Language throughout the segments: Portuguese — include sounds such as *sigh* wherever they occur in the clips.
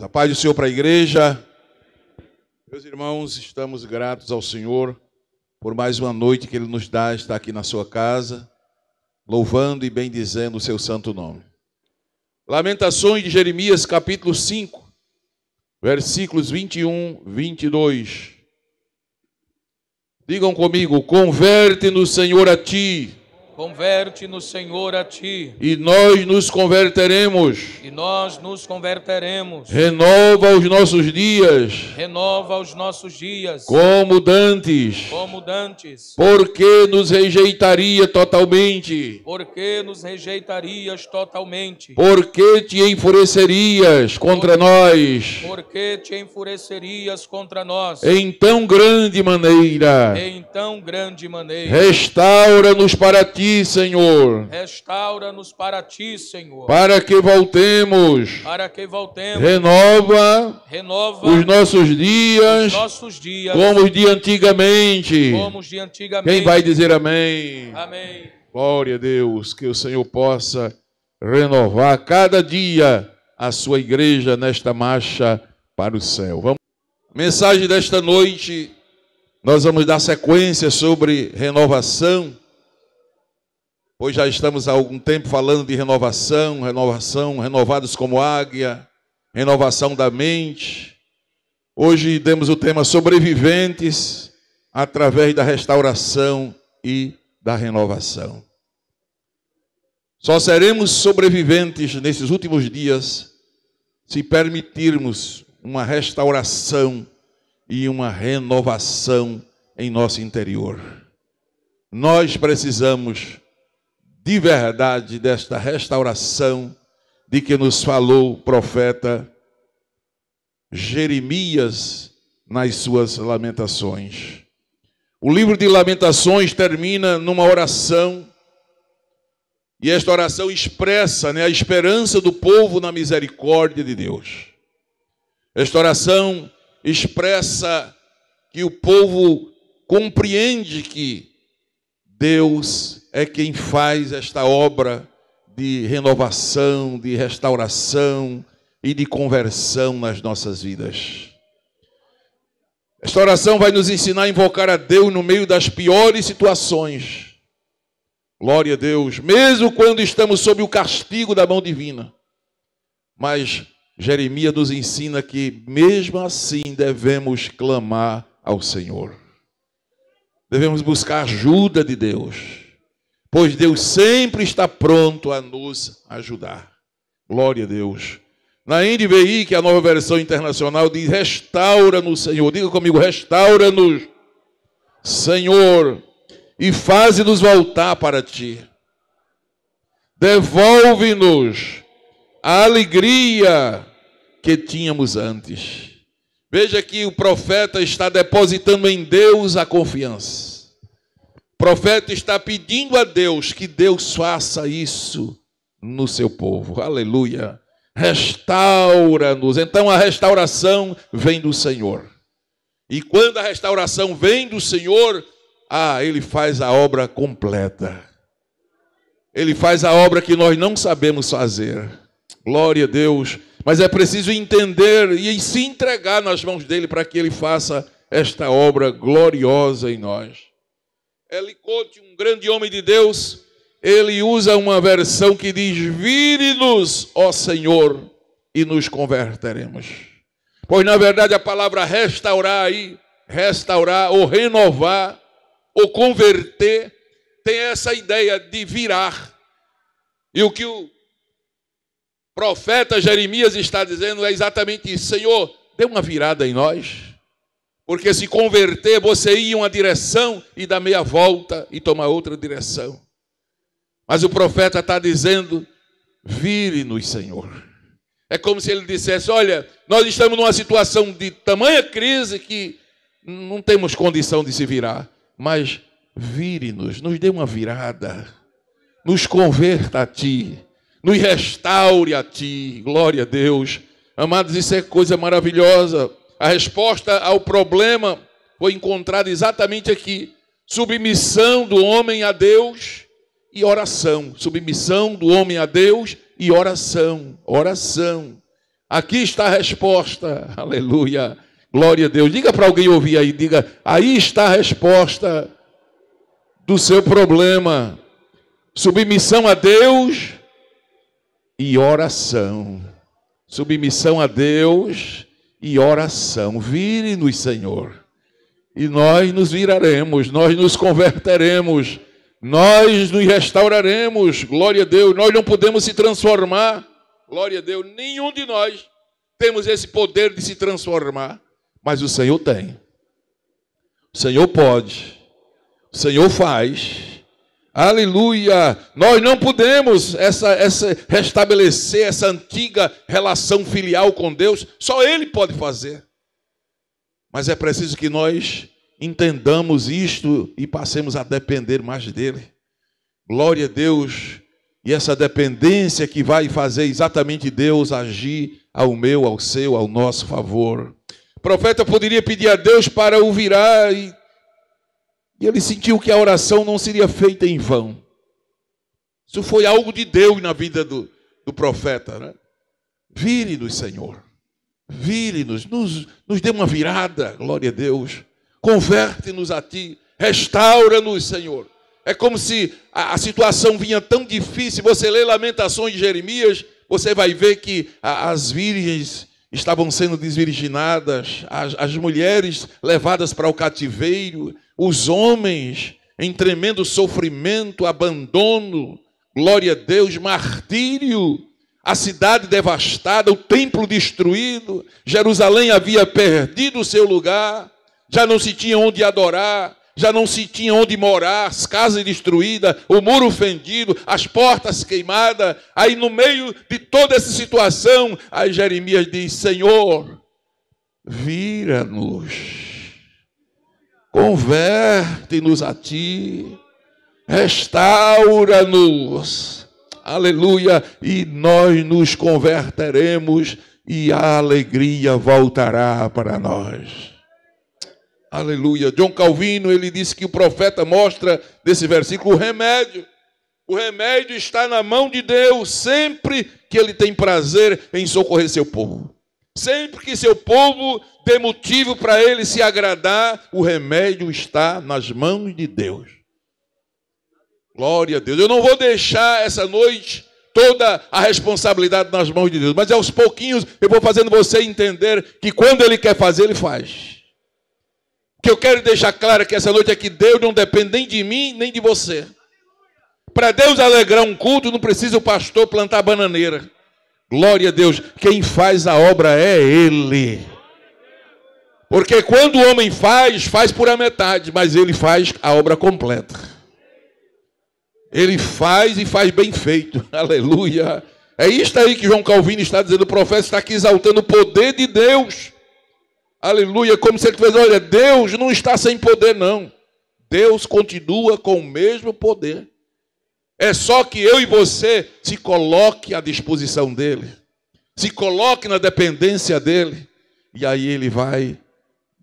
A paz do Senhor para a igreja. Meus irmãos, estamos gratos ao Senhor por mais uma noite que Ele nos dá estar aqui na sua casa, louvando e bendizendo o seu santo nome. Lamentações de Jeremias, capítulo 5, versículos 21, 22. Digam comigo: Converte-nos, Senhor, a ti Converte-nos, Senhor, a ti. E nós nos converteremos. E nós nos converteremos. Renova os nossos dias. Renova os nossos dias. Como dantes. Como dantes. Porque nos rejeitaria totalmente? Porque nos rejeitarias totalmente? Porque te enfurecerias contra Por... nós? Porque te enfurecerias contra nós? Em tão grande maneira. Em tão grande maneira. Restaura-nos para ti ti, Senhor. Restaura-nos para ti, Senhor. Para que voltemos. Para que voltemos. Renova. Renova os nossos dias. Os nossos dias. Como os de antigamente. Como os de antigamente. Quem vai dizer amém? Amém. Glória a Deus, que o Senhor possa renovar cada dia a sua igreja nesta marcha para o céu. Vamos. Mensagem desta noite, nós vamos dar sequência sobre renovação pois já estamos há algum tempo falando de renovação, renovação, renovados como águia, renovação da mente. Hoje demos o tema sobreviventes através da restauração e da renovação. Só seremos sobreviventes nesses últimos dias se permitirmos uma restauração e uma renovação em nosso interior. Nós precisamos de verdade desta restauração de que nos falou o profeta Jeremias nas suas Lamentações. O livro de Lamentações termina numa oração, e esta oração expressa né, a esperança do povo na misericórdia de Deus. Esta oração expressa que o povo compreende que Deus é quem faz esta obra de renovação, de restauração e de conversão nas nossas vidas. Esta oração vai nos ensinar a invocar a Deus no meio das piores situações. Glória a Deus, mesmo quando estamos sob o castigo da mão divina. Mas Jeremias nos ensina que, mesmo assim, devemos clamar ao Senhor. Devemos buscar ajuda de Deus, pois Deus sempre está pronto a nos ajudar. Glória a Deus. Na NVI, que é a nova versão internacional, diz: restaura-nos, Senhor. Diga comigo: restaura-nos, Senhor, e faze-nos voltar para ti. Devolve-nos a alegria que tínhamos antes. Veja que o profeta está depositando em Deus a confiança. O profeta está pedindo a Deus que Deus faça isso no seu povo. Aleluia. Restaura-nos. Então a restauração vem do Senhor. E quando a restauração vem do Senhor, ah, ele faz a obra completa. Ele faz a obra que nós não sabemos fazer. Glória a Deus. Mas é preciso entender e se entregar nas mãos dele para que ele faça esta obra gloriosa em nós. Elicote, um grande homem de Deus, ele usa uma versão que diz: Vire-nos, ó Senhor, e nos converteremos. Pois na verdade a palavra restaurar aí, restaurar ou renovar ou converter, tem essa ideia de virar. E o que o profeta Jeremias está dizendo é exatamente isso: Senhor, dê uma virada em nós, porque se converter, você ia uma direção e dá meia volta e toma outra direção. Mas o profeta está dizendo: vire-nos, Senhor. É como se ele dissesse: olha, nós estamos numa situação de tamanha crise que não temos condição de se virar, mas vire-nos, nos dê uma virada, nos converta a Ti nos restaure a Ti. Glória a Deus. Amados, isso é coisa maravilhosa. A resposta ao problema foi encontrada exatamente aqui: submissão do homem a Deus e oração. Submissão do homem a Deus e oração. Oração. Aqui está a resposta. *laughs* Aleluia. Glória a Deus. Diga para alguém ouvir aí, diga: aí está a resposta do seu problema. Submissão a Deus e oração. Submissão a Deus e oração. Vire-nos, Senhor, e nós nos viraremos, nós nos converteremos, nós nos restauraremos. Glória a Deus, nós não podemos se transformar. Glória a Deus, nenhum de nós temos esse poder de se transformar, mas o Senhor tem. O Senhor pode, o Senhor faz. Aleluia! Nós não podemos essa, essa, restabelecer essa antiga relação filial com Deus, só Ele pode fazer. Mas é preciso que nós entendamos isto e passemos a depender mais dEle. Glória a Deus! E essa dependência que vai fazer exatamente Deus agir ao meu, ao seu, ao nosso favor. O profeta poderia pedir a Deus para o virar e e ele sentiu que a oração não seria feita em vão. Isso foi algo de Deus na vida do, do profeta. Né? Vire-nos, Senhor. Vire-nos. Nos, nos dê uma virada, glória a Deus. Converte-nos a Ti. Restaura-nos, Senhor. É como se a, a, situação vinha tão difícil. Você lê Lamentações de Jeremias, você vai ver que a, as virgens estavam sendo desvirginadas, as, as mulheres levadas para o cativeiro, os homens em tremendo sofrimento, abandono, glória a Deus, martírio, a cidade devastada, o templo destruído, Jerusalém havia perdido o seu lugar, já não se tinha onde adorar, já não se tinha onde morar, as casas destruídas, o muro fendido, as portas queimadas. Aí, no meio de toda essa situação, aí Jeremias diz: Senhor, vira-nos Converte-nos a ti, restaura-nos, aleluia, e nós nos converteremos e a alegria voltará para nós. Aleluia. John Calvino, ele disse que o profeta mostra nesse versículo o remédio. O remédio está na mão de Deus sempre que ele tem prazer em socorrer seu povo. Sempre que seu povo dê motivo para ele se agradar, o remédio está nas mãos de Deus. Glória a Deus. Eu não vou deixar essa noite toda a responsabilidade nas mãos de Deus, mas aos pouquinhos eu vou fazendo você entender que quando ele quer fazer, ele faz. O que eu quero deixar claro é que essa noite é que Deus não depende nem de mim, nem de você. Para Deus alegrar um culto, não precisa o pastor plantar bananeira. Glória a Deus, quem faz a obra é Ele. Porque quando o homem faz, faz por a metade, mas ele faz a obra completa. Ele faz e faz bem feito. *laughs* Aleluia. É isto aí que João Calvino está dizendo. O profeta está aqui exaltando o poder de Deus. Aleluia. Como se ele tivesse, olha, Deus não está sem poder, não. Deus continua com o mesmo poder. É só que eu e você se coloque à disposição dele, se coloque na dependência dele, e aí ele vai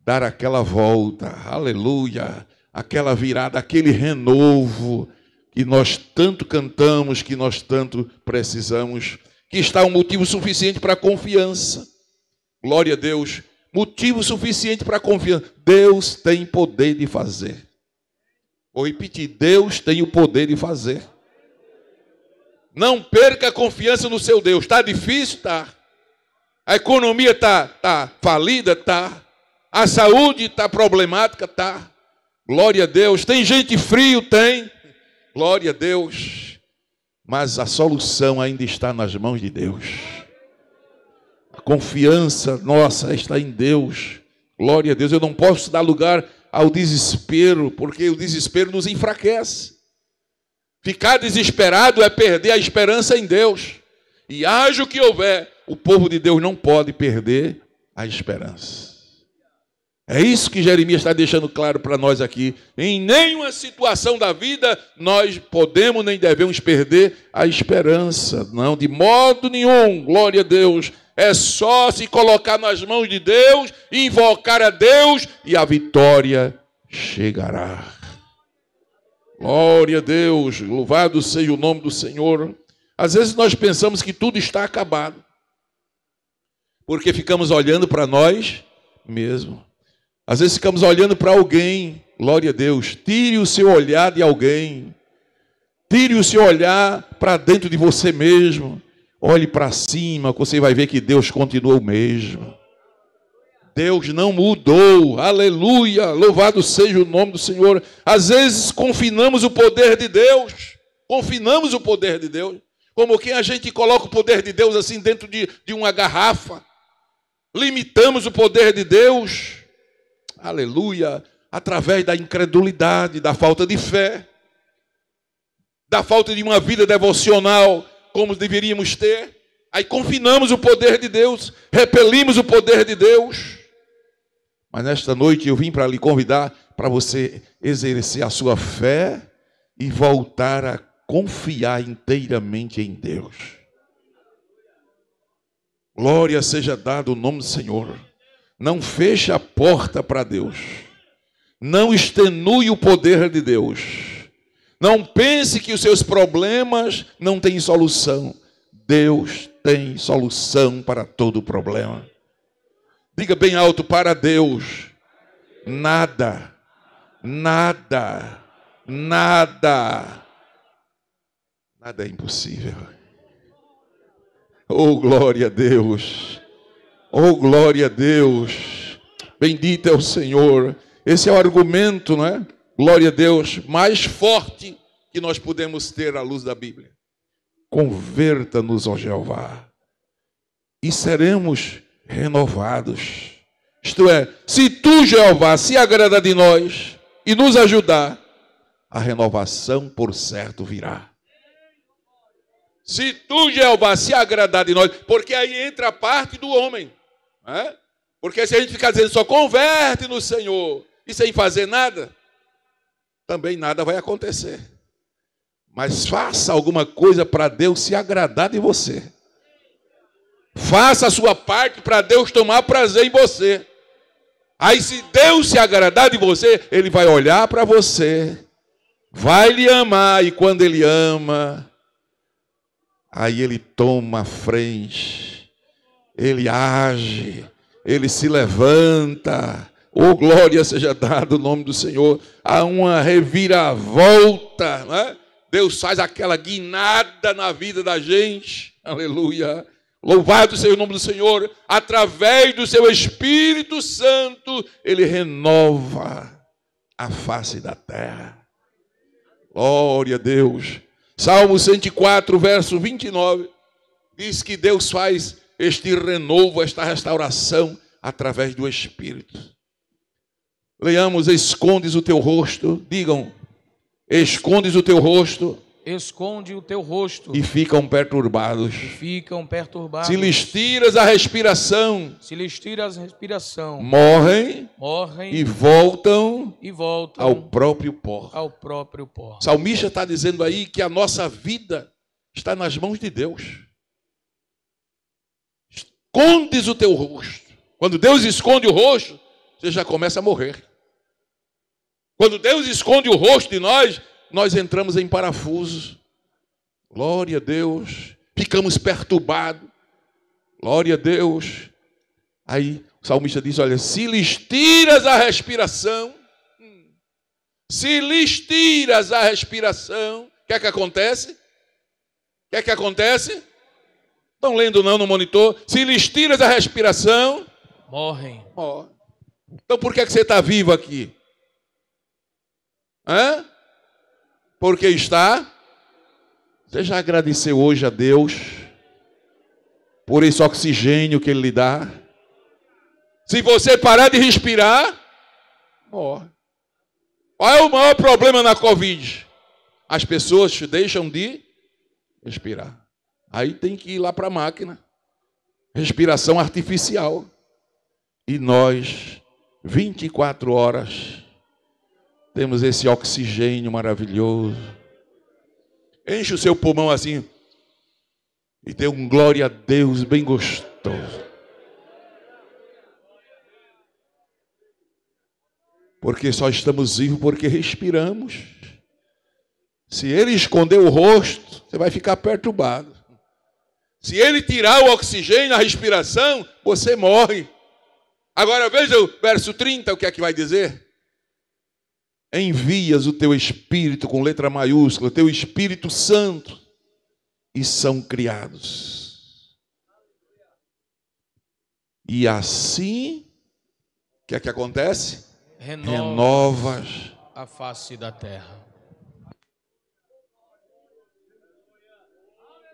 dar aquela volta, aleluia, aquela virada, aquele renovo que nós tanto cantamos, que nós tanto precisamos, que está um motivo suficiente para confiança. Glória a Deus, motivo suficiente para confiança. Deus tem poder de fazer. Vou repetir, Deus tem o poder de fazer. Não perca a confiança no seu Deus. Está difícil? Está. A economia está tá falida? Está. A saúde está problemática? Está. Glória a Deus. Tem gente frio? Tem. Glória a Deus. Mas a solução ainda está nas mãos de Deus. A confiança nossa está em Deus. Glória a Deus. Eu não posso dar lugar ao desespero, porque o desespero nos enfraquece. Ficar desesperado é perder a esperança em Deus. E haja o que houver, o povo de Deus não pode perder a esperança. É isso que Jeremias está deixando claro para nós aqui. Em nenhuma situação da vida nós podemos nem devemos perder a esperança. Não, de modo nenhum. Glória a Deus. É só se colocar nas mãos de Deus, invocar a Deus e a vitória chegará. Glória a Deus, louvado seja o nome do Senhor. Às vezes nós pensamos que tudo está acabado, porque ficamos olhando para nós mesmo. Às vezes ficamos olhando para alguém, glória a Deus. Tire o seu olhar de alguém, tire o seu olhar para dentro de você mesmo. Olhe para cima, você vai ver que Deus continua o mesmo. Deus não mudou. Aleluia! Louvado seja o nome do Senhor. Às vezes confinamos o poder de Deus. Confinamos o poder de Deus. Como quem a gente coloca o poder de Deus assim dentro de, de uma garrafa. Limitamos o poder de Deus. Aleluia! Através da incredulidade, da falta de fé, da falta de uma vida devocional como deveríamos ter. Aí confinamos o poder de Deus, repelimos o poder de Deus. Mas nesta noite eu vim para lhe convidar para você exercer a sua fé e voltar a confiar inteiramente em Deus. Glória seja dado o nome do Senhor. Não feche a porta para Deus. Não extenue o poder de Deus. Não pense que os seus problemas não têm solução. Deus tem solução para todo problema. Diga bem alto para Deus: nada, nada, nada, nada é impossível. Oh, glória a Deus! Oh, glória a Deus! Bendito é o Senhor. Esse é o argumento, não é? Glória a Deus, mais forte que nós podemos ter à luz da Bíblia. Converta-nos, ó Jeová, e seremos renovados. Isto é, se tu, Jeová, se agrada de nós e nos ajudar, a renovação por certo virá. Se tu, Jeová, se agradar de nós, porque aí entra a parte do homem. Né? Porque se a gente ficar dizendo só converte no Senhor e sem fazer nada, também nada vai acontecer. Mas faça alguma coisa para Deus se agradar de você. Faça a sua parte para Deus tomar prazer em você. Aí, se Deus se agradar de você, Ele vai olhar para você, vai lhe amar, e quando Ele ama, aí Ele toma a frente, Ele age, Ele se levanta. Oh, glória seja dada o nome do Senhor. Há uma reviravolta, não é? Deus faz aquela guinada na vida da gente. Aleluia. Louvado seja o nome do Senhor, através do seu Espírito Santo, ele renova a face da terra. Glória a Deus. Salmo 104, verso 29, diz que Deus faz este renovo, esta restauração através do Espírito. Leamos: escondes o teu rosto, digam, escondes o teu rosto esconde o teu rosto e ficam perturbados. E ficam perturbados. Se lhes tiras a respiração, se lhes tiras a respiração, morrem, morrem e voltam e voltam ao próprio pó. Ao próprio pó. salmista está dizendo aí que a nossa vida está nas mãos de Deus. Escondes o teu rosto. Quando Deus esconde o rosto, você já começa a morrer. Quando Deus esconde o rosto de nós, nós entramos em parafuso. Glória a Deus. Ficamos perturbados. Glória a Deus. Aí o salmista diz: Olha, se lhes tiras a respiração, se lhes tiras a respiração, o que é que acontece? O que é que acontece? Estão lendo não no monitor? Se lhes tiras a respiração, morrem. Então por que, é que você está vivo aqui? Hã? Porque está. Você já agradeceu hoje a Deus por esse oxigênio que Ele lhe dá? Se você parar de respirar, morre. Qual é o maior problema na Covid? As pessoas deixam de respirar. Aí tem que ir lá para a máquina. Respiração artificial. E nós, 24 horas, temos esse oxigênio maravilhoso. Enche o seu pulmão assim e dê um glória a Deus bem gostoso. Porque só estamos vivos porque respiramos. Se ele esconder o rosto, você vai ficar perturbado. Se ele tirar o oxigênio, a respiração, você morre. Agora veja o verso 30, o que é que vai dizer? envias o teu Espírito com letra maiúscula, teu Espírito Santo, e são criados. E assim, o que é que acontece? Renovas, Renovas a face da terra.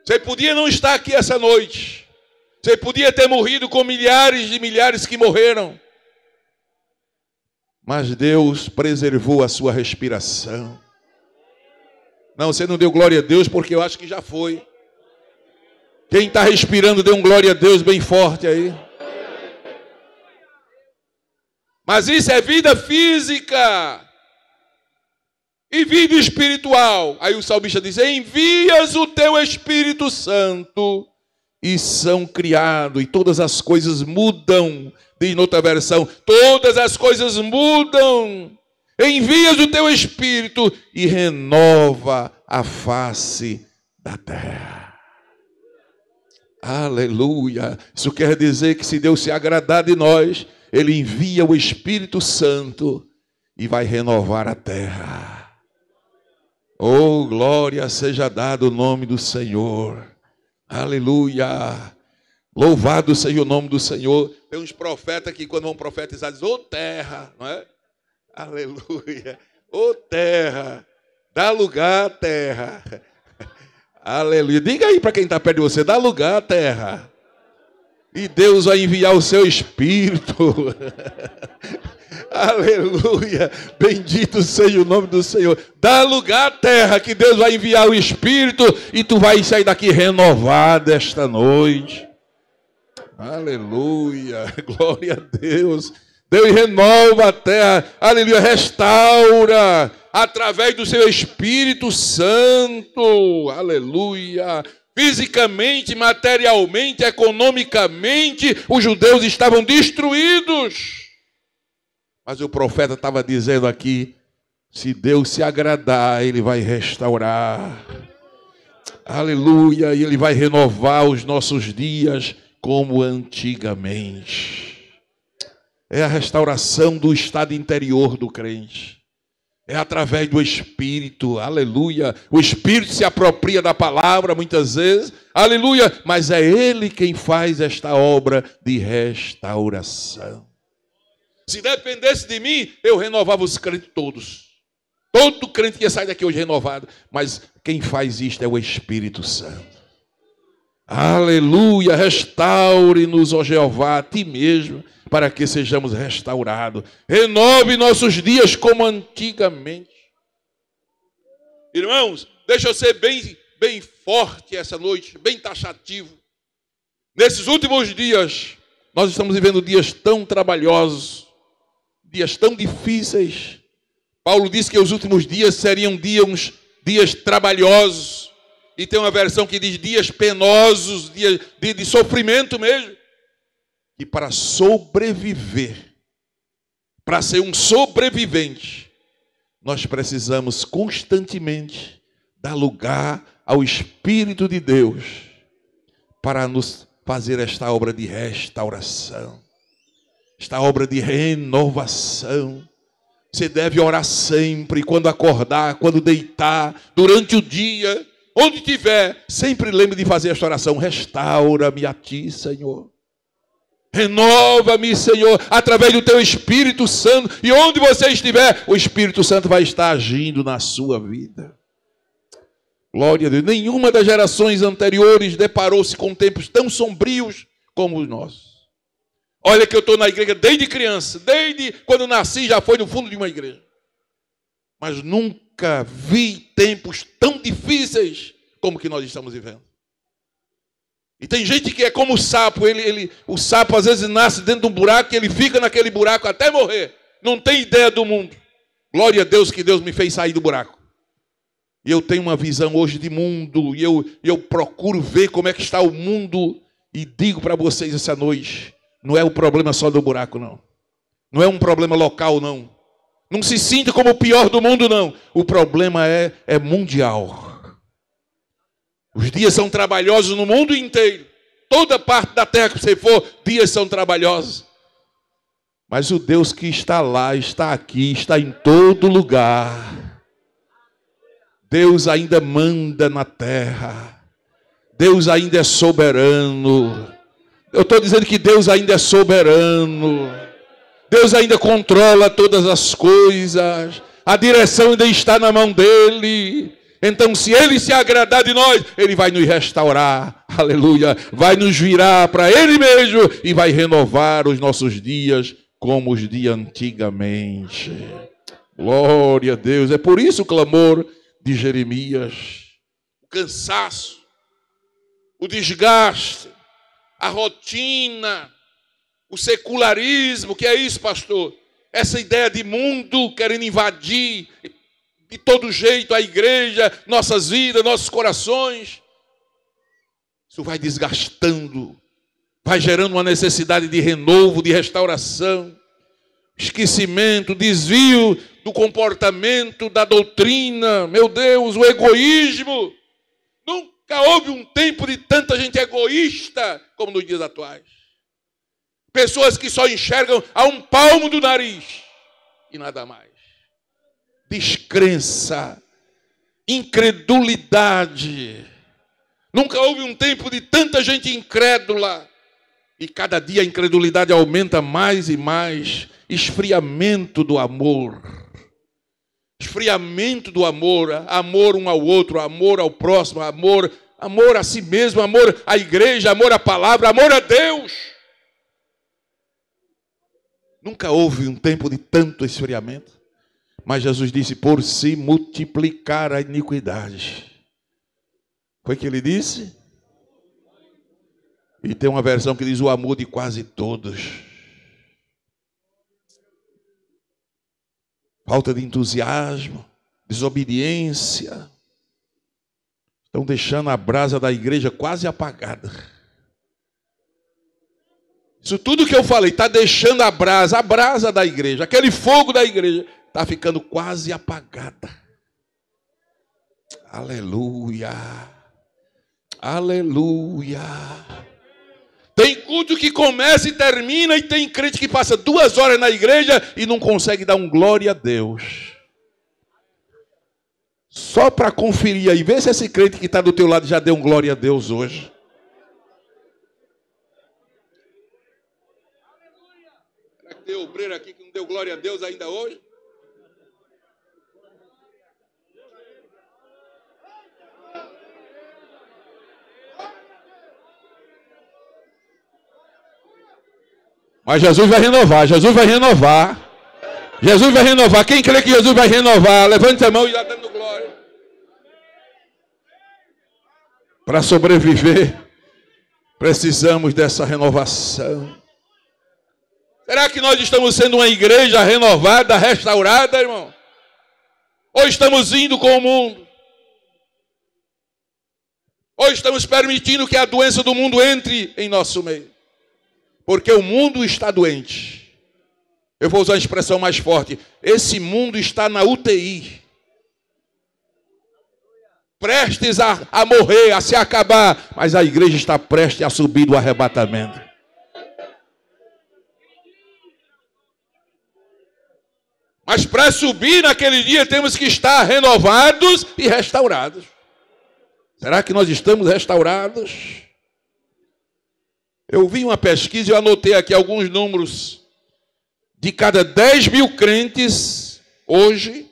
Você podia não estar aqui essa noite. Você podia ter morrido com milhares e milhares que morreram. Mas Deus preservou a sua respiração. Não, você não deu glória a Deus porque eu acho que já foi. Quem está respirando, dê um glória a Deus bem forte aí. Mas isso é vida física e vida espiritual. Aí o salmista diz: Envias o teu Espírito Santo e são criados, e todas as coisas mudam diz outra versão: todas as coisas mudam. Envias o teu espírito e renova a face da terra. Aleluia! Isso quer dizer que se Deus se agradar de nós, Ele envia o Espírito Santo e vai renovar a terra. Oh, glória seja dado o nome do Senhor. Aleluia! Louvado seja o nome do Senhor. Tem uns profetas que, quando vão profetizar, dizem: Ô terra, não é? Aleluia. Ô terra, dá lugar à terra. Aleluia. Diga aí para quem está perto de você: dá lugar à terra. E Deus vai enviar o seu espírito. *laughs* Aleluia. Bendito seja o nome do Senhor. Dá lugar à terra que Deus vai enviar o espírito e tu vai sair daqui renovado esta noite. Aleluia, *laughs* glória a Deus. Deus renova a terra, aleluia, restaura através do seu Espírito Santo, aleluia. Fisicamente, materialmente, economicamente, os judeus estavam destruídos. Mas o profeta estava dizendo aqui: se Deus se agradar, Ele vai restaurar. Aleluia, e Ele vai renovar os nossos dias como antigamente. É a restauração do estado interior do crente. É através do Espírito, aleluia. O Espírito se apropria da palavra muitas vezes, aleluia, mas é Ele quem faz esta obra de restauração. Se dependesse de mim, eu renovava os crentes todos. Todo crente que ia sair daqui hoje renovado, mas quem faz isto é o Espírito Santo. Aleluia, restaure-nos, ó Jeová, a ti mesmo, para que sejamos restaurados. Renove nossos dias como antigamente. Irmãos, deixa eu ser bem, bem forte essa noite, bem taxativo. Nesses últimos dias, nós estamos vivendo dias tão trabalhosos, dias tão difíceis. Paulo disse que os últimos dias seriam dias, dias trabalhosos e tem uma versão que diz dias penosos, dias de, de sofrimento mesmo. E para sobreviver, para ser um sobrevivente, nós precisamos constantemente dar lugar ao Espírito de Deus para nos fazer esta obra de restauração, esta obra de renovação. Você deve orar sempre, quando acordar, quando deitar, durante o dia onde tiver, sempre lembre de fazer esta oração: restaura-me a ti, Senhor. Renova-me, Senhor, através do teu Espírito Santo. E onde você estiver, o Espírito Santo vai estar agindo na sua vida. Glória a Deus. Nenhuma das gerações anteriores deparou-se com tempos tão sombrios como os nossos. Olha que eu estou na igreja desde criança, desde quando nasci já foi no fundo de uma igreja mas nunca vi tempos tão difíceis como que nós estamos vivendo. E tem gente que é como o sapo, ele, ele, o sapo às vezes nasce dentro de um buraco e ele fica naquele buraco até morrer. Não tem ideia do mundo. Glória a Deus que Deus me fez sair do buraco. E eu tenho uma visão hoje de mundo, e eu, eu procuro ver como é que está o mundo, e digo para vocês essa noite, não é o problema só do buraco, não. Não é um problema local, não. Não se sinta como o pior do mundo, não. O problema é, é mundial. Os dias são trabalhosos no mundo inteiro. Toda parte da terra que você for, dias são trabalhosos. Mas o Deus que está lá, está aqui, está em todo lugar. Deus ainda manda na terra. Deus ainda é soberano. Eu estou dizendo que Deus ainda é soberano. Deus ainda controla todas as coisas, a direção ainda está na mão dele. Então, se ele se agradar de nós, ele vai nos restaurar, aleluia, vai nos virar para ele mesmo e vai renovar os nossos dias como os de antigamente. Glória a Deus. É por isso o clamor de Jeremias. O cansaço, o desgaste, a rotina, o secularismo, que é isso, pastor? Essa ideia de mundo querendo invadir de todo jeito a igreja, nossas vidas, nossos corações. Isso vai desgastando, vai gerando uma necessidade de renovo, de restauração, esquecimento, desvio do comportamento, da doutrina. Meu Deus, o egoísmo. Nunca houve um tempo de tanta gente egoísta como nos dias atuais. Pessoas que só enxergam a um palmo do nariz e nada mais. Descrença, incredulidade. Nunca houve um tempo de tanta gente incrédula. E cada dia a incredulidade aumenta mais e mais. Esfriamento do amor. Esfriamento do amor. Amor um ao outro, amor ao próximo, amor, amor a si mesmo, amor à igreja, amor à palavra, amor a Deus. Nunca houve um tempo de tanto esfriamento. Mas Jesus disse: por se multiplicar a iniquidade. Foi que ele disse? E tem uma versão que diz o amor de quase todos. Falta de entusiasmo, desobediência. Estão deixando a brasa da igreja quase apagada. Isso tudo que eu falei está deixando a brasa, a brasa da igreja, aquele fogo da igreja, está ficando quase apagada. Aleluia. Aleluia. Tem culto que começa e termina, e tem crente que passa duas horas na igreja e não consegue dar um glória a Deus. Só para conferir aí, vê se esse crente que está do teu lado já deu um glória a Deus hoje. obreiro aqui que não deu glória a Deus ainda hoje? Mas Jesus vai renovar, Jesus vai renovar. Jesus vai renovar. Quem crê que Jesus vai renovar? Levante a mão e dá dando glória. Para sobreviver, precisamos dessa renovação. Será que nós estamos sendo uma igreja renovada, restaurada, irmão? Ou estamos indo com o mundo? Ou estamos permitindo que a doença do mundo entre em nosso meio? Porque o mundo está doente. Eu vou usar a expressão mais forte. Esse mundo está na UTI. Prestes a, a morrer, a se acabar. Mas a igreja está prestes a subir do arrebatamento. Mas para subir naquele dia temos que estar renovados e restaurados. Será que nós estamos restaurados? Eu vi uma pesquisa, eu anotei aqui alguns números. De cada 10 mil crentes, hoje,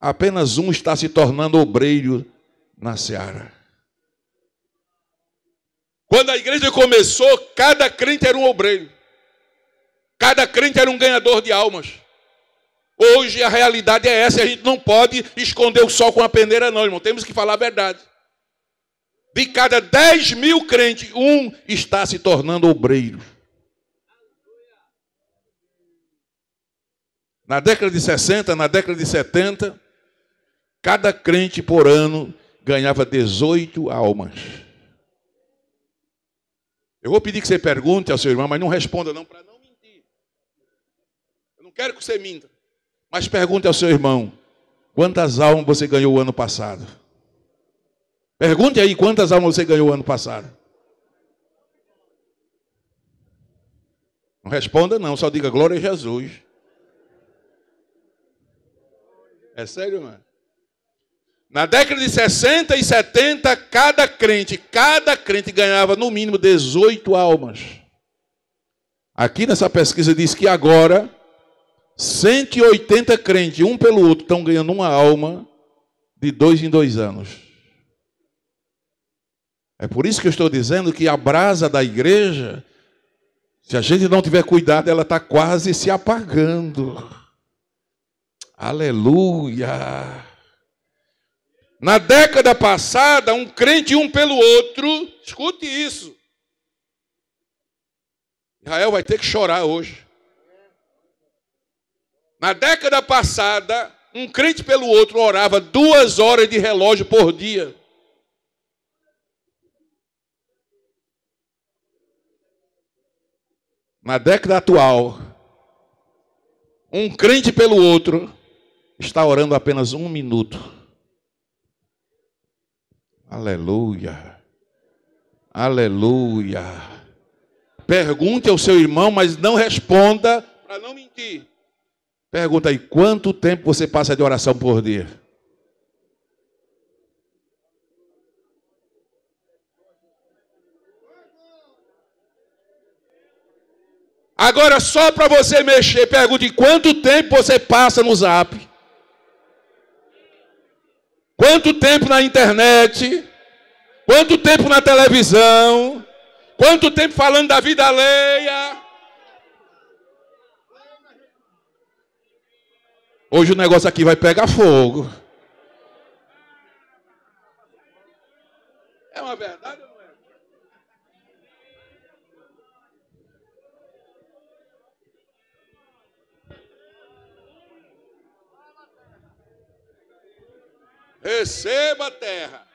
apenas um está se tornando obreiro na seara. Quando a igreja começou, cada crente era um obreiro. Cada crente era um ganhador de almas. Hoje a realidade é essa, a gente não pode esconder o sol com a peneira, não, irmão. Temos que falar a verdade. De cada 10 mil crentes, um está se tornando obreiro. Na década de 60, na década de 70, cada crente por ano ganhava 18 almas. Eu vou pedir que você pergunte ao seu irmão, mas não responda não para não mentir. Eu não quero que você minta. Mas pergunte ao seu irmão: quantas almas você ganhou o ano passado? Pergunte aí quantas almas você ganhou o ano passado. Não responda, não, só diga glória a Jesus. É sério, mano? Na década de 60 e 70, cada crente, cada crente ganhava no mínimo 18 almas. Aqui nessa pesquisa diz que agora 180 crentes, um pelo outro, estão ganhando uma alma de dois em dois anos. É por isso que eu estou dizendo que a brasa da igreja, se a gente não tiver cuidado, ela está quase se apagando. Aleluia! Na década passada, um crente um pelo outro, escute isso. Israel vai ter que chorar hoje. Na década passada, um crente pelo outro orava duas horas de relógio por dia. Na década atual, um crente pelo outro está orando apenas um minuto. Aleluia. Aleluia. Pergunte ao seu irmão, mas não responda para não mentir. Pergunta aí, quanto tempo você passa de oração por dia? Agora, só para você mexer, pergunte quanto tempo você passa no zap? Quanto tempo na internet? Quanto tempo na televisão? Quanto tempo falando da vida alheia? Hoje o negócio aqui vai pegar fogo. É uma verdade ou não é? Receba a terra.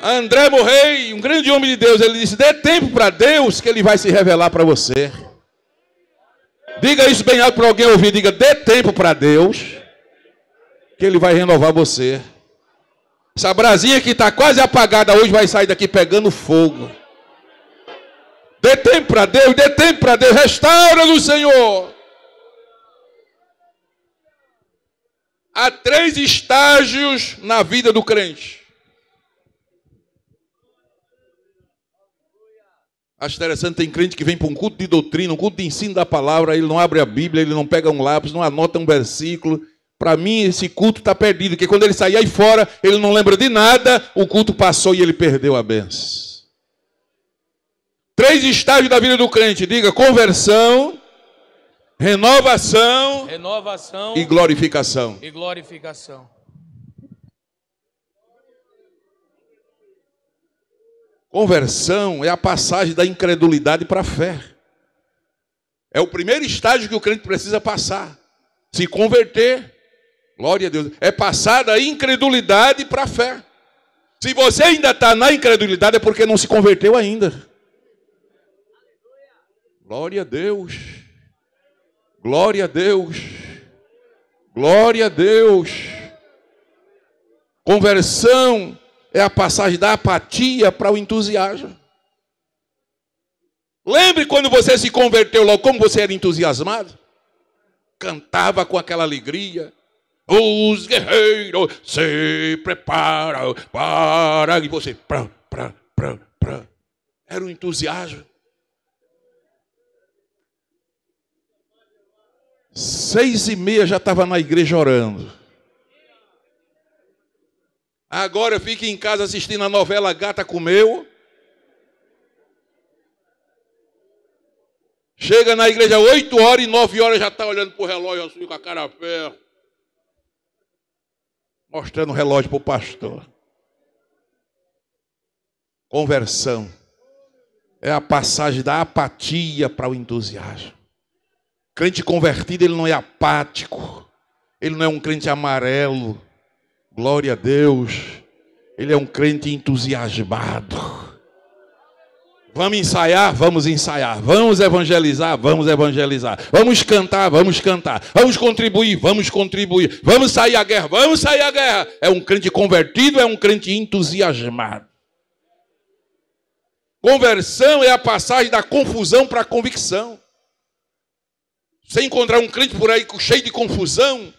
André Morrei, um grande homem de Deus, ele disse: dê tempo para Deus que ele vai se revelar para você. Diga isso bem alto para alguém ouvir. Diga: dê tempo para Deus que ele vai renovar você. Essa brasinha que está quase apagada hoje vai sair daqui pegando fogo. Dê tempo para Deus, dê tempo para Deus, restaura no Senhor. Há três estágios na vida do crente. Acho interessante, tem crente que vem para um culto de doutrina, um culto de ensino da palavra, ele não abre a Bíblia, ele não pega um lápis, não anota um versículo. Para mim, esse culto está perdido, porque quando ele sair aí fora, ele não lembra de nada, o culto passou e ele perdeu a benção. Três estágios da vida do crente, diga: conversão, renovação, renovação e glorificação. E glorificação. Conversão é a passagem da incredulidade para a fé. É o primeiro estágio que o crente precisa passar. Se converter, glória a Deus, é passar da incredulidade para a fé. Se você ainda está na incredulidade, é porque não se converteu ainda. Glória a Deus. Glória a Deus. Glória a Deus. Conversão é a passagem da apatia para o entusiasmo. Lembre quando você se converteu logo, como você era entusiasmado? Cantava com aquela alegria. Os guerreiros se preparam para. E você. Pra, pra, pra, pra. Era um entusiasmo. Seis e meia já estava na igreja orando. Agora fique em casa assistindo a novela Gata Comeu. Chega na igreja 8 horas e 9 horas já está olhando para o relógio assim com a cara a ferro. Mostrando o relógio para o pastor. Conversão é a passagem da apatia para o entusiasmo. Crente convertido, ele não é apático. Ele não é um crente amarelo. Glória a Deus. Ele é um crente entusiasmado. Vamos ensaiar, vamos ensaiar. Vamos evangelizar, vamos evangelizar. Vamos cantar, vamos cantar. Vamos contribuir, vamos contribuir. Vamos sair à guerra, vamos sair à guerra. É um crente convertido, é um crente entusiasmado. Conversão é a passagem da confusão para a convicção. Você encontrar um crente por aí cheio de confusão,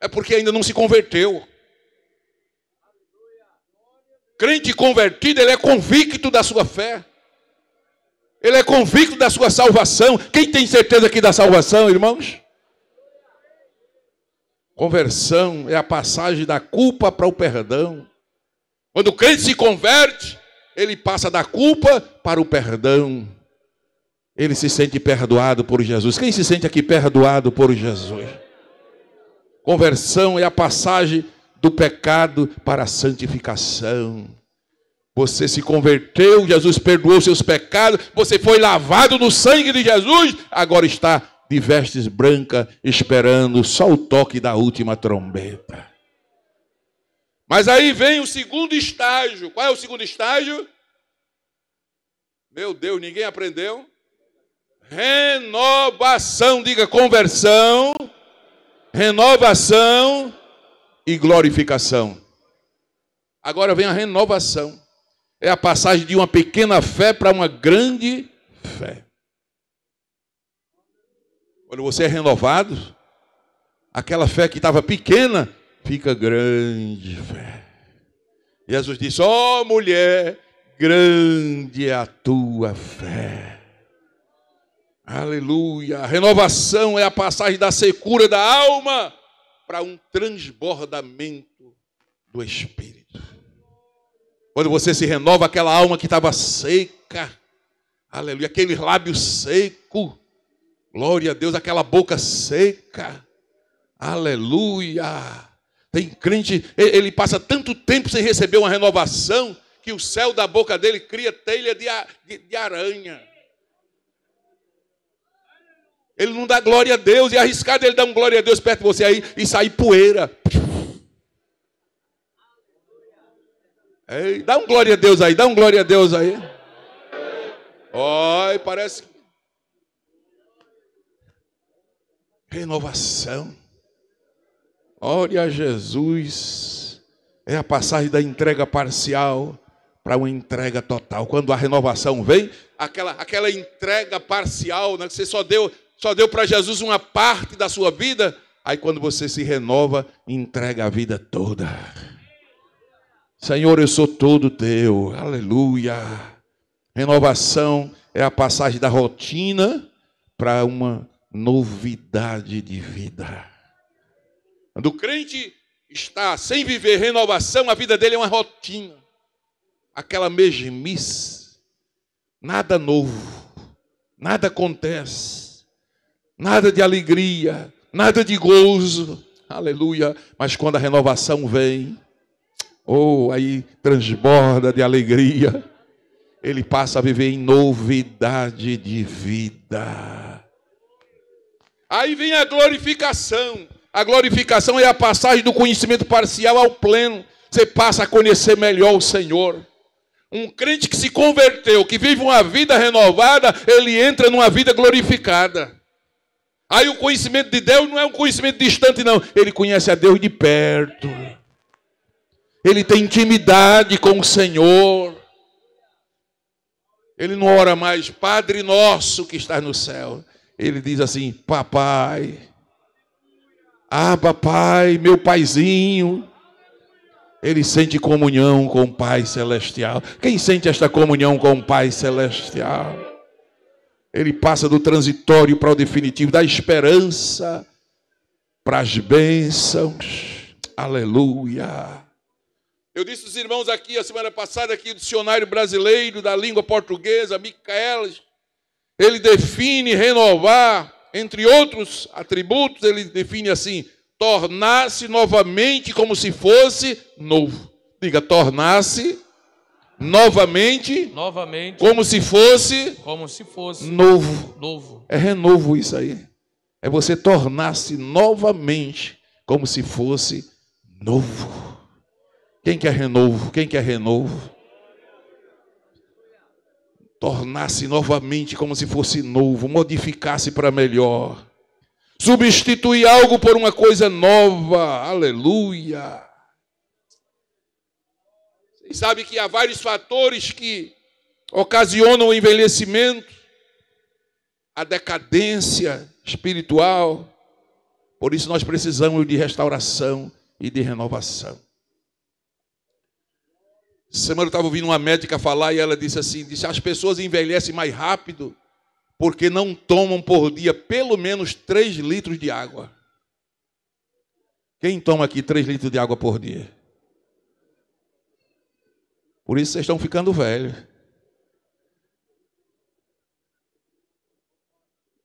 é porque ainda não se converteu crente convertido, ele é convicto da sua fé. Ele é convicto da sua salvação. Quem tem certeza aqui da salvação, irmãos? Conversão é a passagem da culpa para o perdão. Quando o crente se converte, ele passa da culpa para o perdão. Ele se sente perdoado por Jesus. Quem se sente aqui perdoado por Jesus? Conversão é a passagem do pecado para a santificação. Você se converteu, Jesus perdoou seus pecados, você foi lavado no sangue de Jesus, agora está de vestes brancas, esperando só o toque da última trombeta. Mas aí vem o segundo estágio. Qual é o segundo estágio? Meu Deus, ninguém aprendeu? Renovação, diga conversão, renovação e glorificação. Agora vem a renovação. É a passagem de uma pequena fé para uma grande fé. Quando você é renovado, aquela fé que estava pequena fica grande fé. Jesus disse: Ó oh, mulher, grande é a tua fé. Aleluia. A renovação é a passagem da secura da alma para um transbordamento do Espírito. Quando você se renova, aquela alma que estava seca, aleluia, aquele lábio seco, glória a Deus, aquela boca seca, aleluia. Tem crente, ele passa tanto tempo sem receber uma renovação, que o céu da boca dele cria telha de, de, de aranha. Ele não dá glória a Deus. E arriscado ele dar um glória a Deus perto de você aí e sair poeira. Ei, dá um glória a Deus aí, dá um glória a Deus aí. Olha, parece. Renovação. Glória a Jesus. É a passagem da entrega parcial para uma entrega total. Quando a renovação vem, aquela, aquela entrega parcial, né, que você só deu só deu para Jesus uma parte da sua vida. Aí quando você se renova, entrega a vida toda. Senhor, eu sou todo teu. Aleluia. Renovação é a passagem da rotina para uma novidade de vida. Quando o crente está sem viver renovação, a vida dele é uma rotina. Aquela mesmice. Nada novo. Nada acontece nada de alegria, nada de gozo. Aleluia. Mas quando a renovação vem, ou oh, aí transborda de alegria, ele passa a viver em novidade de vida. Aí vem a glorificação. A glorificação é a passagem do conhecimento parcial ao pleno. Você passa a conhecer melhor o Senhor. Um crente que se converteu, que vive uma vida renovada, ele entra numa vida glorificada. Aí o conhecimento de Deus não é um conhecimento distante, não. Ele conhece a Deus de perto. Ele tem intimidade com o Senhor. Ele não ora mais, Padre nosso que está no céu. Ele diz assim: Papai. Ah, papai, meu paizinho. Ele sente comunhão com o Pai Celestial. Quem sente esta comunhão com o Pai Celestial? Ele passa do transitório para o definitivo, da esperança para as bênçãos. Aleluia. Eu disse aos irmãos aqui a semana passada que o dicionário brasileiro da língua portuguesa, Michaelis, ele define renovar, entre outros atributos, ele define assim: tornar-se novamente como se fosse novo. Diga, tornar-se novamente, novamente, como se fosse, como se fosse novo. novo. É renovo isso aí. É você tornar-se novamente como se fosse novo. Quem quer renovo? Quem quer renovo? Tornar-se novamente como se fosse novo, modificar-se para melhor. Substituir algo por uma coisa nova. Aleluia sabe que há vários fatores que ocasionam o envelhecimento, a decadência espiritual. Por isso nós precisamos de restauração e de renovação. Essa semana eu estava ouvindo uma médica falar e ela disse assim: disse, as pessoas envelhecem mais rápido porque não tomam por dia pelo menos 3 litros de água. Quem toma aqui 3 litros de água por dia? Por isso vocês estão ficando velhos.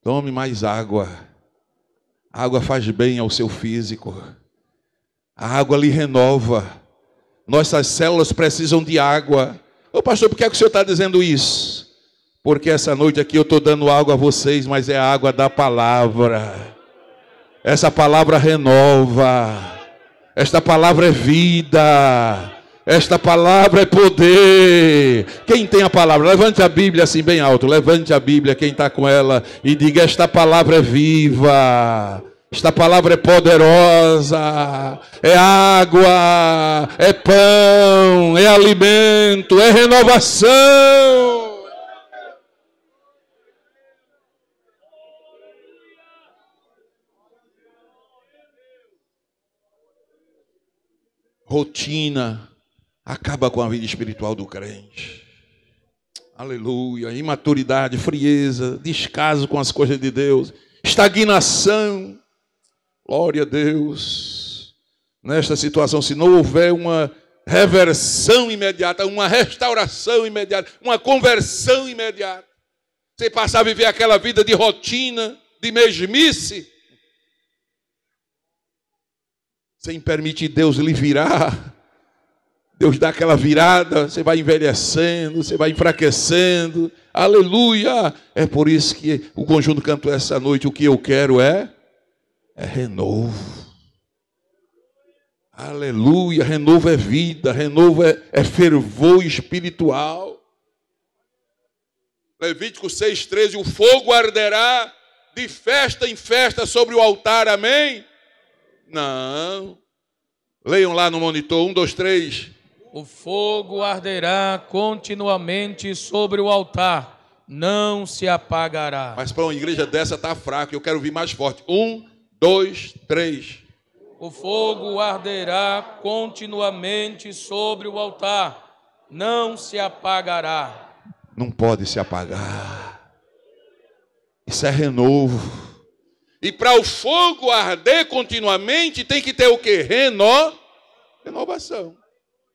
Tome mais água. A água faz bem ao seu físico. A água lhe renova. Nossas células precisam de água. Ô pastor, por que, é que o senhor está dizendo isso? Porque essa noite aqui eu estou dando água a vocês, mas é a água da palavra. Essa palavra renova. Esta palavra é vida. Esta palavra é poder. Quem tem a palavra, levante a Bíblia assim bem alto. Levante a Bíblia, quem está com ela, e diga: Esta palavra é viva. Esta palavra é poderosa, é água, é pão, é alimento, é renovação. Rotina acaba com a vida espiritual do crente. Aleluia. Imaturidade, frieza, descaso com as coisas de Deus, estagnação. Glória a Deus. Nesta situação, se não houver uma reversão imediata, uma restauração imediata, uma conversão imediata, você passar a viver aquela vida de rotina, de mesmice, sem permitir Deus lhe virar Deus dá aquela virada, você vai envelhecendo, você vai enfraquecendo. Aleluia! É por isso que o conjunto cantou essa noite. O que eu quero é, é renovo. Aleluia! Renovo é vida, renovo é, é fervor espiritual. Levítico 6,13: O fogo arderá de festa em festa sobre o altar, amém? Não. Leiam lá no monitor, um, dois, três o fogo arderá continuamente sobre o altar, não se apagará. Mas para uma igreja dessa está fraco, eu quero vir mais forte. Um, dois, três. O fogo arderá continuamente sobre o altar, não se apagará. Não pode se apagar. Isso é renovo. E para o fogo arder continuamente, tem que ter o que? Reno... Renovação.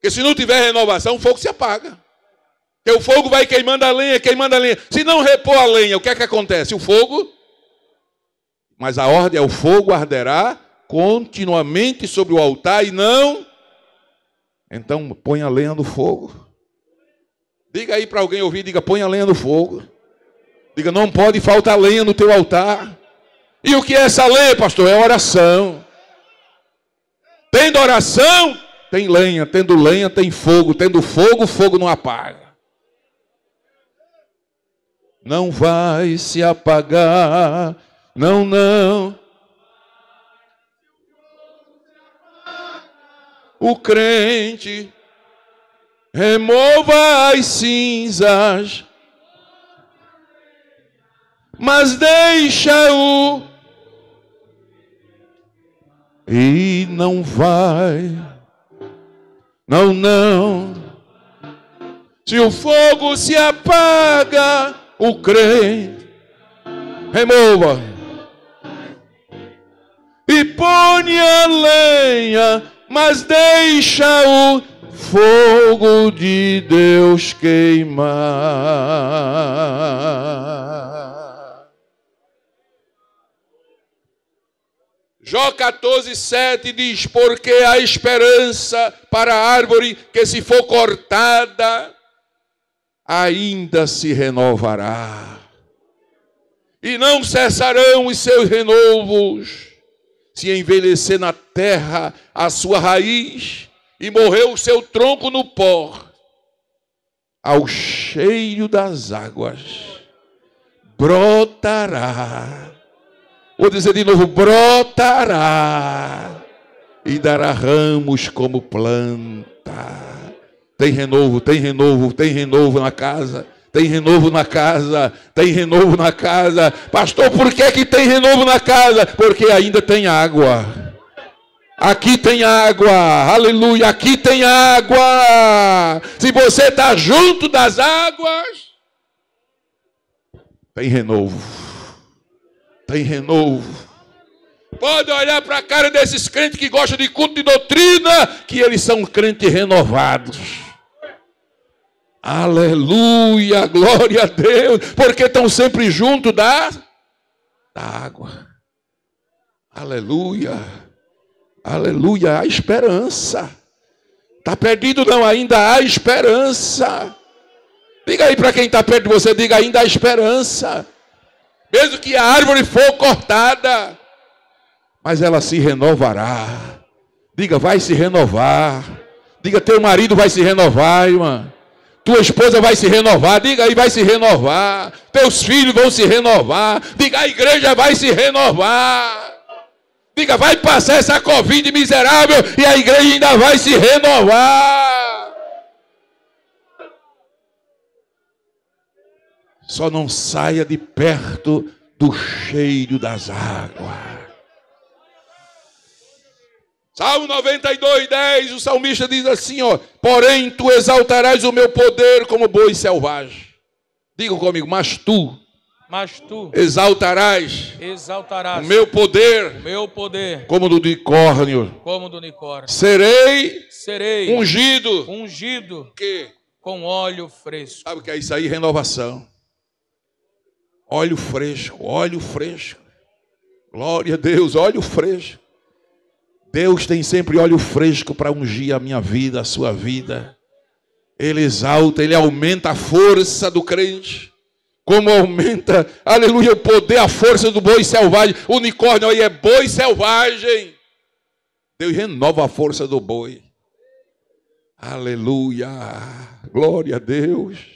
Porque se não tiver renovação, o fogo se apaga. Porque o fogo vai queimando a lenha, queimando a lenha. Se não repor a lenha, o que é que acontece? O fogo. Mas a ordem é: o fogo arderá continuamente sobre o altar e não. Então, põe a lenha no fogo. Diga aí para alguém ouvir: diga, põe a lenha no fogo. Diga, não pode faltar lenha no teu altar. E o que é essa lenha, pastor? É oração. Tendo oração, tem lenha, tendo lenha, tem fogo, tendo fogo, fogo não apaga. Não vai se apagar, não, não. O crente remova as cinzas, mas deixa-o e não vai não, não. Se o fogo se apaga, o crente remova e põe a lenha, mas deixa o fogo de Deus queimar. Jó 14, 7 diz: Porque há esperança para a árvore que, se for cortada, ainda se renovará. E não cessarão os seus renovos, se envelhecer na terra a sua raiz e morrer o seu tronco no pó, ao cheiro das águas, brotará Vou dizer de novo: brotará e dará ramos como planta. Tem renovo, tem renovo, tem renovo na casa. Tem renovo na casa, tem renovo na casa. Pastor, por que, que tem renovo na casa? Porque ainda tem água. Aqui tem água, aleluia, aqui tem água. Se você está junto das águas, tem renovo tem renovo. Pode olhar para a cara desses crentes que gostam de culto e doutrina, que eles são crentes renovados. Aleluia, glória a Deus, porque estão sempre junto da, da água. Aleluia, aleluia, a esperança. Está perdido não, ainda há esperança. Diga aí para quem está perto de você, diga ainda há esperança mesmo que a árvore for cortada, mas ela se renovará. Diga, vai se renovar. Diga, teu marido vai se renovar, irmã. Tua esposa vai se renovar, diga aí, vai se renovar. Teus filhos vão se renovar. Diga, a igreja vai se renovar. Diga, vai passar essa Covid miserável e a igreja ainda vai se renovar. Só não saia de perto do cheiro das águas. Salmo 92, 10, o salmista diz assim: ó, Porém, tu exaltarás o meu poder como boi selvagem. Diga comigo, mas tu, mas tu exaltarás, exaltarás o meu poder, meu poder como do unicórnio, como do unicórnio. Serei, serei ungido, ungido que com óleo fresco. Sabe o que é isso aí? Renovação. Óleo fresco, óleo fresco. Glória a Deus, óleo fresco. Deus tem sempre óleo fresco para ungir a minha vida, a sua vida. Ele exalta, ele aumenta a força do crente. Como aumenta, aleluia, o poder, a força do boi selvagem. O unicórnio aí é boi selvagem. Deus renova a força do boi. Aleluia. Glória a Deus.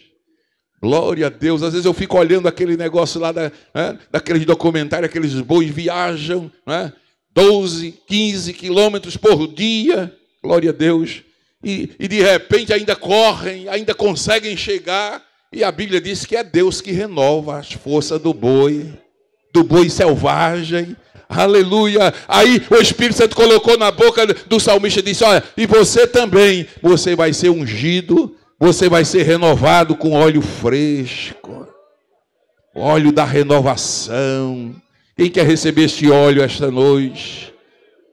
Glória a Deus. Às vezes eu fico olhando aquele negócio lá, da, né, daqueles documentários, aqueles bois viajam né, 12, 15 quilômetros por dia. Glória a Deus. E, e de repente ainda correm, ainda conseguem chegar. E a Bíblia diz que é Deus que renova as forças do boi, do boi selvagem. Aleluia. Aí o Espírito Santo colocou na boca do salmista e disse: Olha, e você também, você vai ser ungido você vai ser renovado com óleo fresco, óleo da renovação. Quem quer receber este óleo esta noite?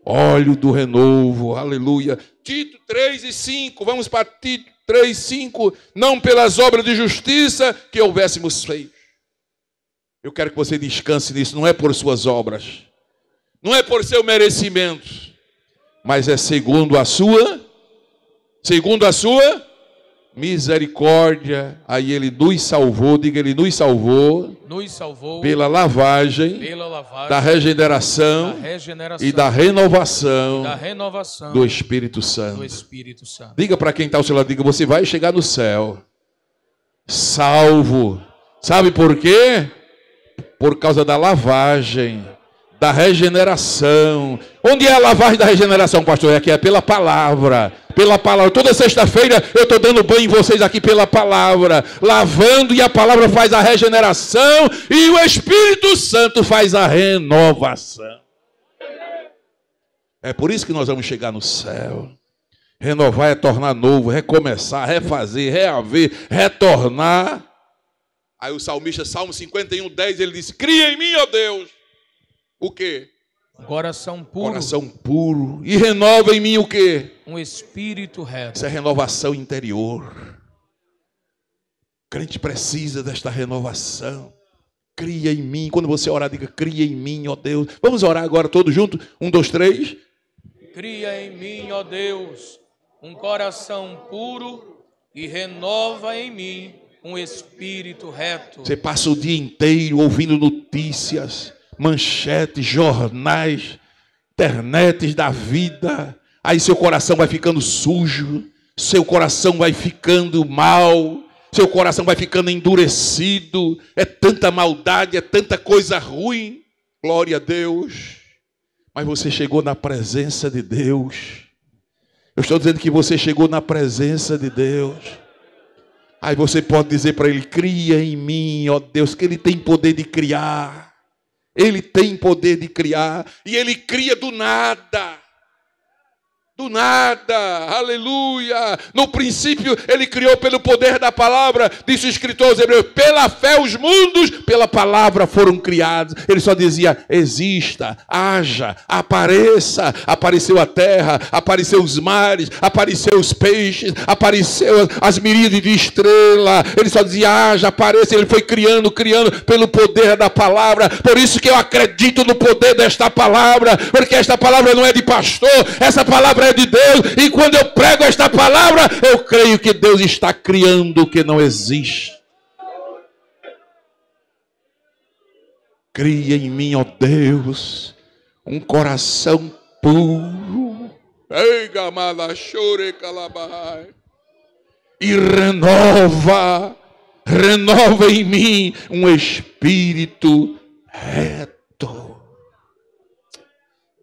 Óleo do renovo, aleluia. Tito 3 e 5, vamos para Tito 3, 5. Não pelas obras de justiça que houvéssemos feito. Eu quero que você descanse nisso, não é por suas obras, não é por seu merecimento, mas é segundo a sua, segundo a sua misericórdia. Aí ele nos salvou, diga ele nos salvou, nos salvou pela lavagem, pela lavagem da, regeneração, da regeneração e da renovação, e da renovação do, Espírito Santo. do Espírito Santo. Diga para quem está ao seu lado, diga, você vai chegar no céu salvo. Sabe por quê? Por causa da lavagem, da regeneração. Onde é a lavagem da regeneração, pastor? É que é pela palavra pela palavra. Toda sexta-feira eu estou dando banho em vocês aqui pela palavra, lavando, e a palavra faz a regeneração, e o Espírito Santo faz a renovação. É por isso que nós vamos chegar no céu. Renovar é tornar novo, recomeçar, refazer, reaver, retornar. Aí o salmista, Salmo 51, 10, ele diz: Cria em mim, ó Deus, o quê? Coração puro. Coração puro. E renova em mim o quê? Um espírito reto. Essa é renovação interior. O crente precisa desta renovação. Cria em mim. Quando você orar, diga: Cria em mim, ó Deus. Vamos orar agora todos juntos? Um, dois, três. Cria em mim, ó Deus, um coração puro e renova em mim um espírito reto. Você passa o dia inteiro ouvindo notícias manchetes, jornais, internetes da vida. Aí seu coração vai ficando sujo, seu coração vai ficando mal, seu coração vai ficando endurecido. É tanta maldade, é tanta coisa ruim. Glória a Deus. Mas você chegou na presença de Deus. Eu estou dizendo que você chegou na presença de Deus. Aí você pode dizer para ele: cria em mim, ó Deus, que ele tem poder de criar. Ele tem poder de criar e ele cria do nada. Do nada, aleluia. No princípio, ele criou pelo poder da palavra, disse o escritor aos Hebreus: pela fé, os mundos, pela palavra foram criados. Ele só dizia: exista, haja, apareça. Apareceu a terra, apareceu os mares, apareceu os peixes, apareceu as miríades de estrela. Ele só dizia: haja, apareça. Ele foi criando, criando pelo poder da palavra. Por isso que eu acredito no poder desta palavra, porque esta palavra não é de pastor, essa palavra é de Deus. E quando eu prego esta palavra, eu creio que Deus está criando o que não existe. Cria em mim, ó Deus, um coração puro. E renova, renova em mim um espírito reto.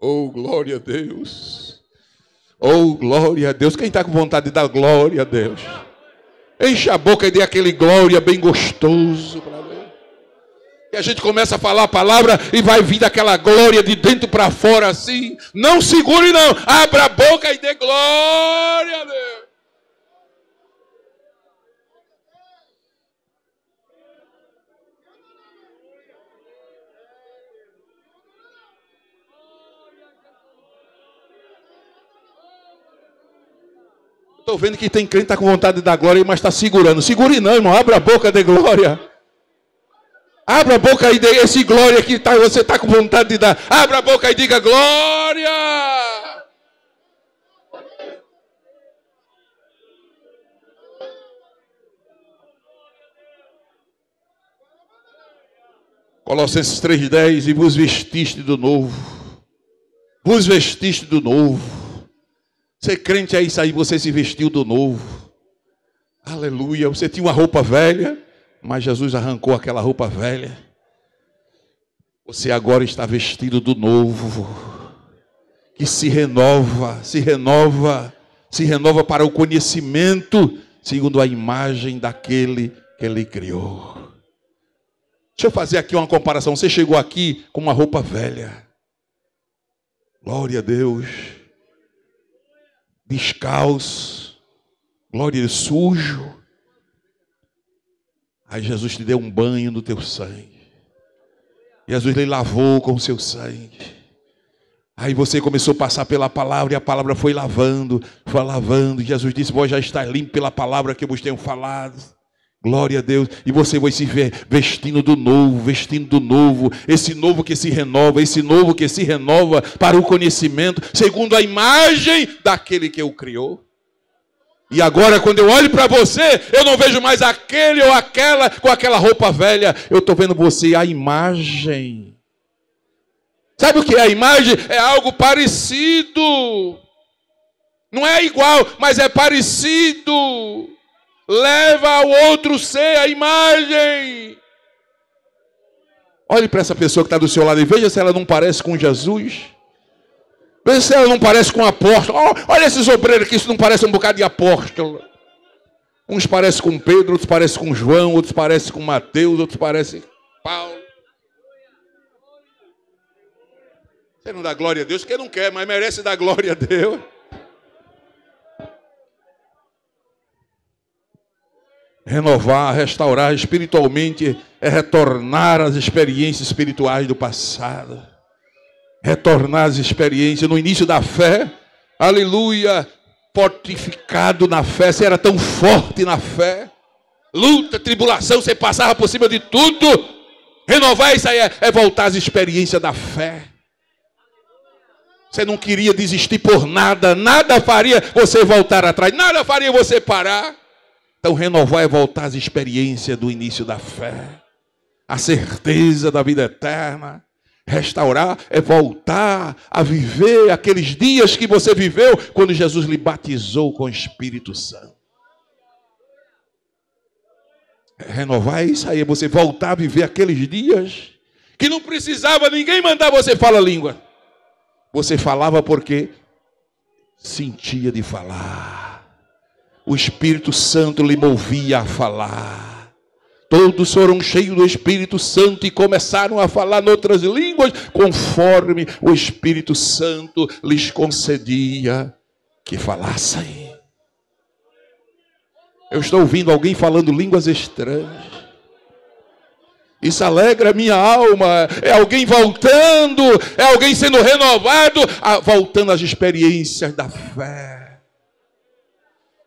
Oh, glória a Deus. Oh, glória a Deus. Quem está com vontade de dar glória a Deus? Enche a boca e dê aquele glória bem gostoso para Deus. E a gente começa a falar a palavra e vai vir daquela glória de dentro para fora assim. Não segure, não. Abra a boca e dê glória a Deus. Estou vendo que tem crente que está com vontade de dar glória, mas está segurando. Segure não, irmão. Abra a boca de glória. Abra a boca e dê esse glória que tá, você está com vontade de dar. Abra a boca e diga glória. Colossenses 3,10 E vos vestiste do novo. Vos vestiste do novo Ser crente é isso aí, você se vestiu do novo. Aleluia. Você tinha uma roupa velha, mas Jesus arrancou aquela roupa velha. Você agora está vestido do novo, que se renova, se renova, se renova para o conhecimento, segundo a imagem daquele que ele criou. Deixa eu fazer aqui uma comparação. Você chegou aqui com uma roupa velha. Glória a Deus descalço, glória sujo. Aí Jesus te deu um banho no teu sangue. Jesus lhe lavou com o seu sangue. Aí você começou a passar pela palavra e a palavra foi lavando, foi lavando. Jesus disse: Vós já está limpo pela palavra que eu vos tenho falado. Glória a Deus. E você vai se ver vestindo do novo, vestindo do novo, esse novo que se renova, esse novo que se renova para o conhecimento, segundo a imagem daquele que o criou. E agora, quando eu olho para você, eu não vejo mais aquele ou aquela com aquela roupa velha. Eu estou vendo você a imagem. Sabe o que é a imagem? É algo parecido. Não é igual, mas é parecido leva ao outro ser a imagem. Olhe para essa pessoa que está do seu lado e veja se ela não parece com Jesus. Veja se ela não parece com um apóstolo. Oh, olha esses obreiros aqui, isso não parece um bocado de apóstolo. Uns parecem com Pedro, outros parecem com João, outros parecem com Mateus, outros parecem com Paulo. Você não dá glória a Deus, porque não quer, mas merece dar glória a Deus. Renovar, restaurar espiritualmente é retornar às experiências espirituais do passado. Retornar às experiências no início da fé. Aleluia! Fortificado na fé, você era tão forte na fé. Luta, tribulação, você passava por cima de tudo. Renovar isso aí é, é voltar às experiências da fé. Você não queria desistir por nada, nada faria você voltar atrás, nada faria você parar. Então, renovar é voltar às experiências do início da fé, a certeza da vida eterna. Restaurar é voltar a viver aqueles dias que você viveu quando Jesus lhe batizou com o Espírito Santo. Renovar é isso aí, é você voltar a viver aqueles dias que não precisava ninguém mandar você falar a língua. Você falava porque sentia de falar o Espírito Santo lhe movia a falar. Todos foram cheios do Espírito Santo e começaram a falar noutras línguas, conforme o Espírito Santo lhes concedia que falassem. Eu estou ouvindo alguém falando línguas estranhas. Isso alegra minha alma. É alguém voltando, é alguém sendo renovado, ah, voltando às experiências da fé.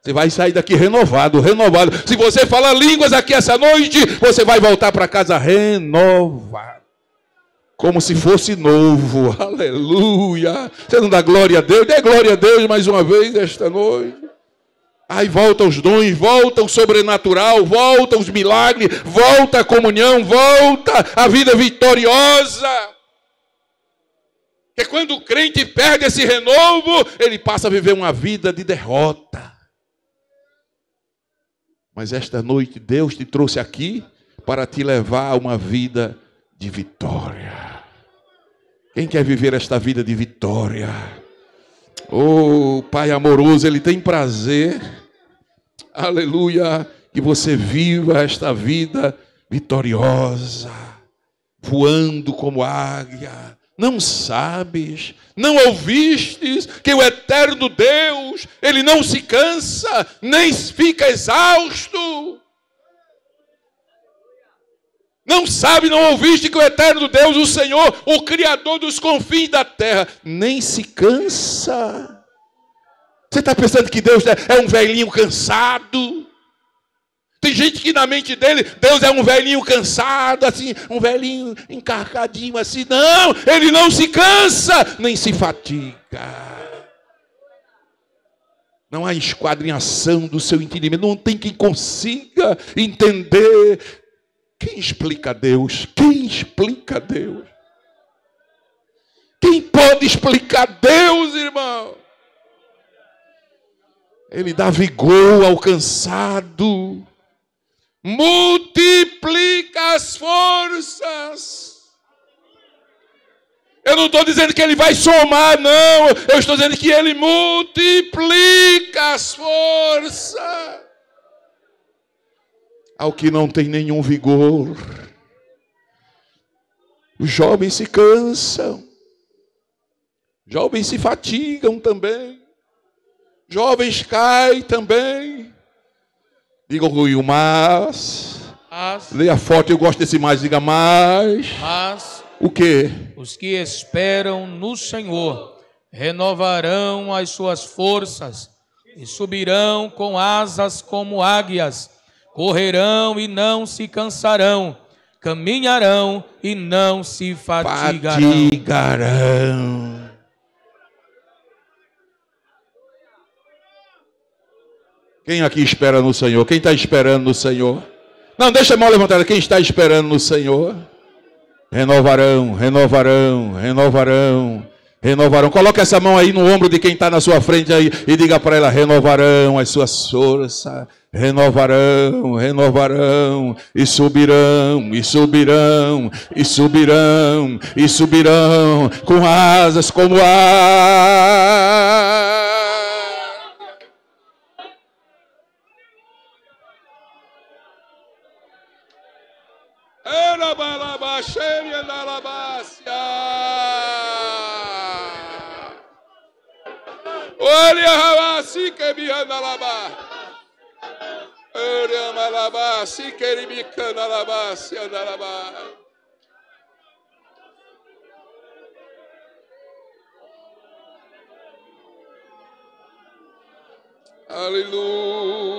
Você vai sair daqui renovado, renovado. Se você falar línguas aqui essa noite, você vai voltar para casa renovado. Como se fosse novo. *laughs* Aleluia. Você não dá glória a Deus? Dê glória a Deus mais uma vez esta noite. Aí volta os dons, volta o sobrenatural, volta os milagres, volta a comunhão, volta a vida vitoriosa. Porque quando o crente perde esse renovo, ele passa a viver uma vida de derrota. Mas esta noite Deus te trouxe aqui para te levar a uma vida de vitória. Quem quer viver esta vida de vitória? Oh, Pai amoroso, Ele tem prazer, aleluia, que você viva esta vida vitoriosa, voando como águia, não sabes, não ouvistes que o eterno Deus, ele não se cansa, nem fica exausto. Não sabe, não ouviste que o eterno Deus, o Senhor, o Criador dos confins da terra, nem se cansa. Você está pensando que Deus é, é um velhinho cansado? Tem gente que na mente dele, Deus é um velhinho cansado, assim, um velhinho encarcadinho, assim. Não, ele não se cansa, nem se fatiga. Não há esquadrinhação do seu entendimento. Não tem quem consiga entender. Quem explica Deus? Quem explica Deus? Quem pode explicar Deus, irmão? Ele dá vigor ao cansado multiplica as forças. Eu não estou dizendo que ele vai somar, não. Eu estou dizendo que ele multiplica as forças. Ao que não tem nenhum vigor. Os jovens se cansam. Jovens se fatigam também. Jovens caem também. Diga orgulho, mas. leia forte, eu gosto desse mais. Diga mais. Mas. O que? Os que esperam no Senhor renovarão as suas forças e subirão com asas como águias. Correrão e não se cansarão. Caminharão e não se fatigarão. fatigarão. Quem aqui espera no Senhor? Quem está esperando no Senhor? Não, deixa a mão levantada. Quem está esperando no Senhor? Renovarão, renovarão, renovarão, renovarão. Coloque essa mão aí no ombro de quem está na sua frente aí e diga para ela: renovarão as suas forças, renovarão, renovarão, e subirão, e subirão, e subirão, e subirão, com asas como ar. Olha rabasi que me andalabá. Olha malabá, se que ele me candalabá, se Aleluia.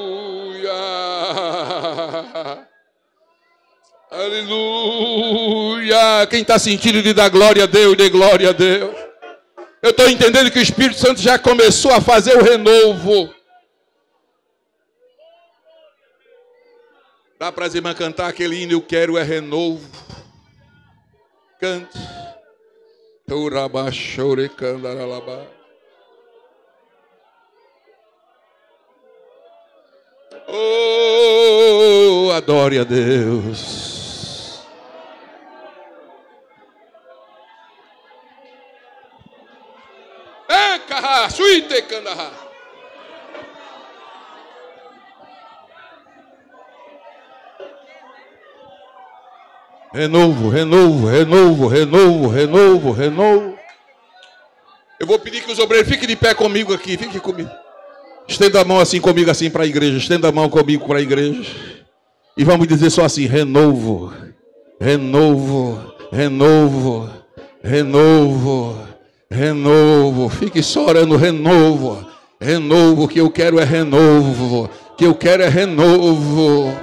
Aleluia! Quem está sentindo de dar glória a Deus, dê glória a Deus. Eu estou entendendo que o Espírito Santo já começou a fazer o renovo. Dá para as irmãs cantar aquele hino, eu quero é renovo. Cante. Turabashorecandaralabá. Oh, adore a Deus. suíte candará. Renovo, renovo, renovo, renovo, renovo, renovo. Eu vou pedir que os obreiros fiquem de pé comigo aqui, fiquem comigo. Estenda a mão assim comigo, assim para a igreja. Estenda a mão comigo para a igreja. E vamos dizer só assim: renovo, renovo, renovo, renovo. Renovo, fique só orando, renovo. Renovo, o que eu quero é renovo. O que eu quero é renovo.